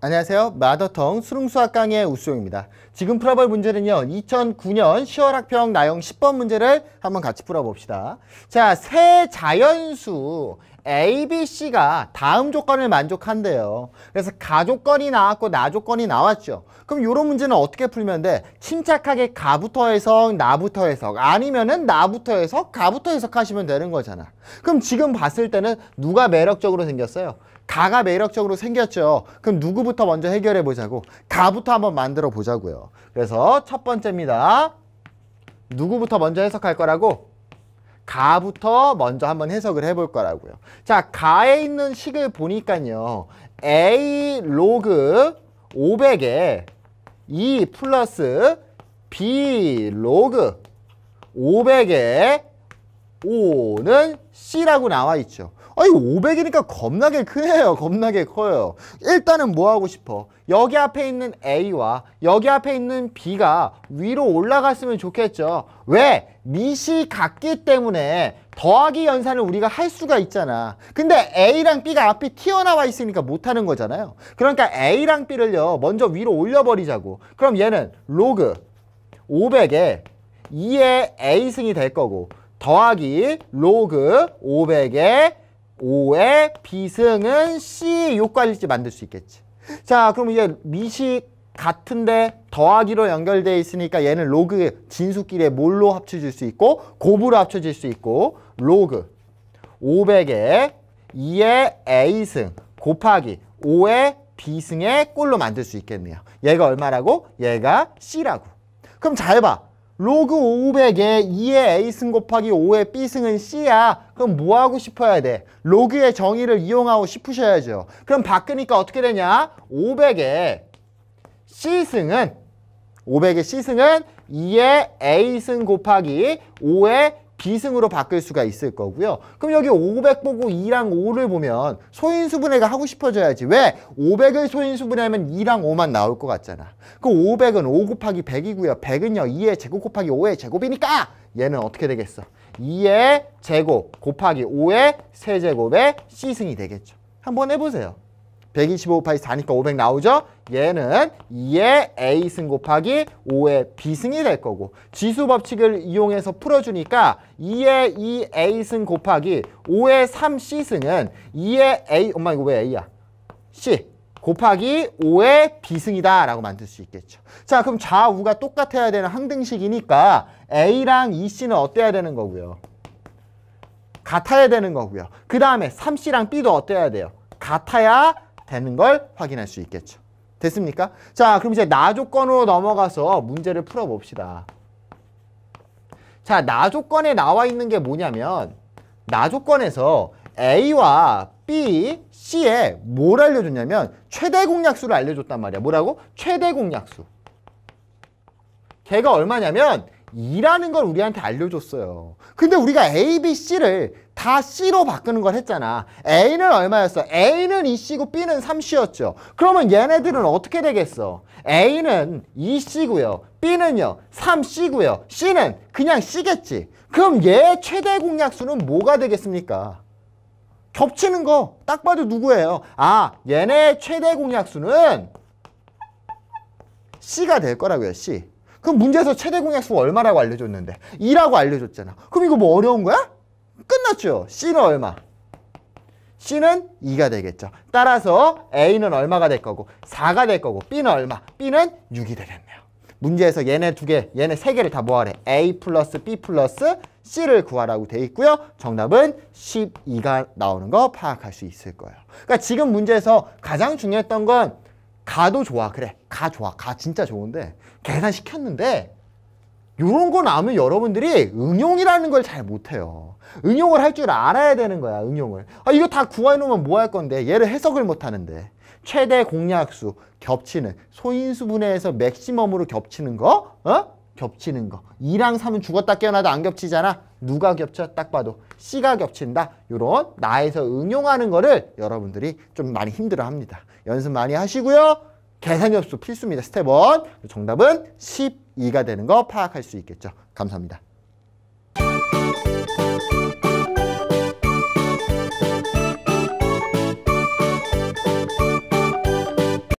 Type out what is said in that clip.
안녕하세요. 마더텅 수능수학 강의 우수용입니다. 지금 풀어볼 문제는요. 2009년 10월 학평 나영 10번 문제를 한번 같이 풀어봅시다. 자, 세 자연수 A, B, C가 다음 조건을 만족한대요. 그래서 가조건이 나왔고 나조건이 나왔죠. 그럼 요런 문제는 어떻게 풀면 돼? 침착하게 가부터 해석, 나부터 해석 아니면은 나부터 해석, 가부터 해석하시면 되는 거잖아. 그럼 지금 봤을 때는 누가 매력적으로 생겼어요? 가가 매력적으로 생겼죠. 그럼 누구부터 먼저 해결해 보자고. 가부터 한번 만들어 보자고요. 그래서 첫 번째입니다. 누구부터 먼저 해석할 거라고? 가부터 먼저 한번 해석을 해볼 거라고요. 자, 가에 있는 식을 보니까요. A 로그 500에 2 플러스 B 로그 500에 5는 C라고 나와 있죠. 아니 500이니까 겁나게 크네요 겁나게 커요 일단은 뭐 하고 싶어 여기 앞에 있는 A와 여기 앞에 있는 B가 위로 올라갔으면 좋겠죠 왜? 밑이 같기 때문에 더하기 연산을 우리가 할 수가 있잖아 근데 A랑 B가 앞이 튀어나와 있으니까 못하는 거잖아요 그러니까 A랑 B를요 먼저 위로 올려버리자고 그럼 얘는 로그 500에 2의 A승이 될 거고 더하기 로그 500에 5의 비승은 C 요까지 만들 수 있겠지. 자, 그럼 이제 미식 같은데 더하기로 연결돼 있으니까 얘는 로그 진수끼리 뭘로 합쳐질 수 있고 곱으로 합쳐질 수 있고 로그 500에 2의 A승 곱하기 5의 B승의 꼴로 만들 수 있겠네요. 얘가 얼마라고? 얘가 C라고. 그럼 잘 봐. 로그 500에 2의 a승 곱하기 5의 b승은 c야. 그럼 뭐 하고 싶어야 돼? 로그의 정의를 이용하고 싶으셔야죠. 그럼 바꾸니까 어떻게 되냐? 500의 c승은 500의 c승은 2의 a승 곱하기 5의 비승으로 바뀔 수가 있을 거고요. 그럼 여기 500 보고 2랑 5를 보면 소인수분해가 하고 싶어져야지. 왜? 500을 소인수분해하면 2랑 5만 나올 것 같잖아. 그 500은 5 곱하기 100이고요. 100은요. 2의 제곱 곱하기 5의 제곱이니까 얘는 어떻게 되겠어? 2의 제곱 곱하기 5의 세제곱의 C승이 되겠죠. 한번 해보세요. 125 곱하기 4니까 500 나오죠? 얘는 2의 a승 곱하기 5의 b승이 될 거고 지수 법칙을 이용해서 풀어주니까 2의 2a승 곱하기 5의 3c승은 2의 a, 엄마 이거 왜 a야? c 곱하기 5의 b 승이다 라고 만들 수 있겠죠. 자 그럼 좌우가 똑같아야 되는 항등식이니까 A랑 EC는 어때야 되는 거고요. 같아야 되는 거고요. 그 다음에 3C랑 B도 어때야 돼요. 같아야 되는 걸 확인할 수 있겠죠. 됐습니까? 자, 그럼 이제 나 조건으로 넘어가서 문제를 풀어봅시다. 자, 나 조건에 나와 있는 게 뭐냐면 나 조건에서 A와 B, C에 뭘 알려줬냐면 최대 공약수를 알려줬단 말이야. 뭐라고? 최대 공약수. 걔가 얼마냐면 E라는 걸 우리한테 알려줬어요. 근데 우리가 A, B, C를 다 C로 바꾸는 걸 했잖아. A는 얼마였어? A는 2C고 B는 3C였죠. 그러면 얘네들은 어떻게 되겠어? A는 2C고요. B는요. 3C고요. C는 그냥 C겠지. 그럼 얘 최대 공약수는 뭐가 되겠습니까? 겹치는 거 딱 봐도 누구예요? 아, 얘네 최대 공약수는 C가 될 거라고요. C. 그럼 문제에서 최대 공약수 얼마라고 알려줬는데 2라고 알려줬잖아. 그럼 이거 뭐 어려운 거야? 끝났죠. C는 얼마? C는 2가 되겠죠. 따라서 A는 얼마가 될 거고 4가 될 거고 B는 얼마? B는 6이 되겠네요. 문제에서 얘네 두 개, 얘네 세 개를 다 모아래. A 플러스 B 플러스 C를 구하라고 돼 있고요. 정답은 12가 나오는 거 파악할 수 있을 거예요. 그러니까 지금 문제에서 가장 중요했던 건 가도 좋아 그래 가 좋아 가 진짜 좋은데 계산시켰는데 요런거 나오면 여러분들이 응용이라는 걸 잘 못해요 응용을 할 줄 알아야 되는 거야 응용을 아 이거 다 구해놓으면 뭐 할 건데 얘를 해석을 못하는데 최대 공약수 겹치는 소인수분해에서 맥시멈으로 겹치는 거 어? 겹치는 거. 2랑 3은 죽었다 깨어나도 안 겹치잖아. 누가 겹쳐? 딱 봐도 C가 겹친다. 이런 나에서 응용하는 거를 여러분들이 좀 많이 힘들어합니다. 연습 많이 하시고요. 계산엽수 필수입니다. 스텝 1. 정답은 12가 되는 거 파악할 수 있겠죠. 감사합니다.